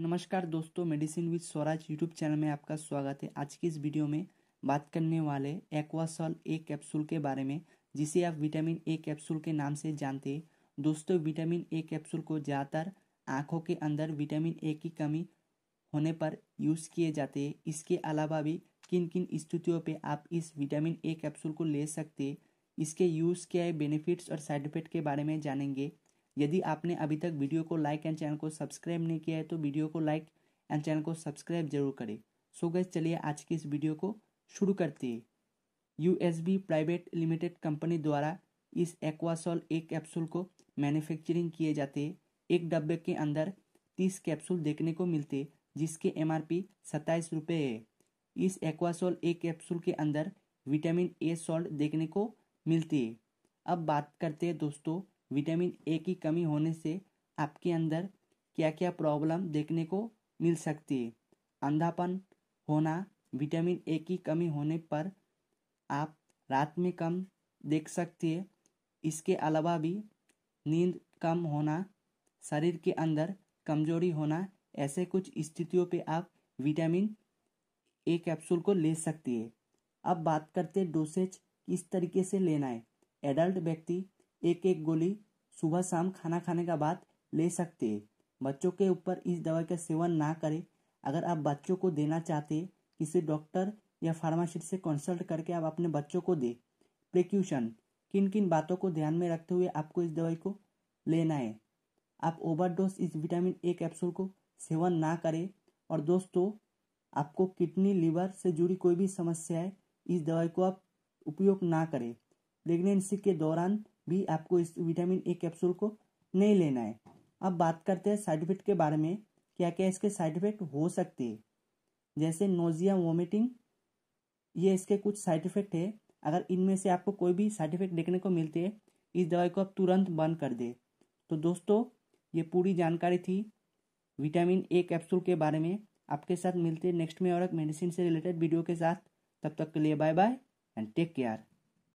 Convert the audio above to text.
नमस्कार दोस्तों medicine with Swaraj YouTube channel में आपका स्वागत है आज की इस वीडियो में बात करने वाले एक्वासॉल ए कैप्सूल के बारे में जिसे आप विटामिन ए कैप्सूल के नाम से जानते हैं दोस्तों विटामिन ए कैप्सूल को ज़्यादातर आँखों के अंदर विटामिन ए की कमी होने पर यूज़ किए जाते हैं इसके अलावा भी किन किन स्थितियों पर आप इस विटामिन ए कैप्सूल को ले सकते इसके यूज़ किए बेनिफिट्स और साइड इफेक्ट के बारे में जानेंगे यदि आपने अभी तक वीडियो को लाइक एंड चैनल को सब्सक्राइब नहीं किया है तो वीडियो को लाइक एंड चैनल को सब्सक्राइब जरूर करें सो गैस चलिए आज की इस वीडियो को शुरू करते हैं यूएसबी प्राइवेट लिमिटेड कंपनी द्वारा इस एक्वासॉल एक कैप्सूल को मैन्युफैक्चरिंग किए जाते एक डब्बे के अंदर तीस कैप्सूल देखने को मिलते जिसके एम आर पी सत्ताईस रुपये है इस एक्वासॉल एक कैप्सूल के अंदर विटामिन ए सॉल्ट देखने को मिलती है अब बात करते हैं दोस्तों विटामिन ए की कमी होने से आपके अंदर क्या क्या प्रॉब्लम देखने को मिल सकती है अंधापन होना विटामिन ए की कमी होने पर आप रात में कम देख सकती है इसके अलावा भी नींद कम होना शरीर के अंदर कमजोरी होना ऐसे कुछ स्थितियों पे आप विटामिन ए कैप्सूल को ले सकती है अब बात करते हैं डोसेज किस तरीके से लेना है एडल्ट व्यक्ति एक एक गोली सुबह शाम खाना खाने के बाद ले सकते हैं बच्चों के ऊपर इस दवाई का सेवन ना करें अगर आप बच्चों को देना चाहते किसी डॉक्टर या फार्मासिस्ट से कंसल्ट करके आप अपने बच्चों को दें प्रिक्यूशन किन किन बातों को ध्यान में रखते हुए आपको इस दवाई को लेना है आप ओवरडोज इस विटामिन ए कैप्सूल को सेवन ना करें और दोस्तों आपको किडनी लीवर से जुड़ी कोई भी समस्या है इस दवाई को आप उपयोग ना करें प्रेगनेंसी के दौरान भी आपको इस विटामिन ए कैप्सूल को नहीं लेना है अब बात करते हैं साइड इफेक्ट के बारे में क्या क्या इसके साइड इफेक्ट हो सकते हैं जैसे नोजिया वोमिटिंग ये इसके कुछ साइड इफेक्ट है अगर इनमें से आपको कोई भी साइड इफेक्ट देखने को मिलते हैं इस दवाई को आप तुरंत बंद कर दें तो दोस्तों ये पूरी जानकारी थी विटामिन ए कैप्सूल के बारे में आपके साथ मिलते नेक्स्ट में और एक मेडिसिन से रिलेटेड वीडियो के साथ तब तक के लिए bye bye and take care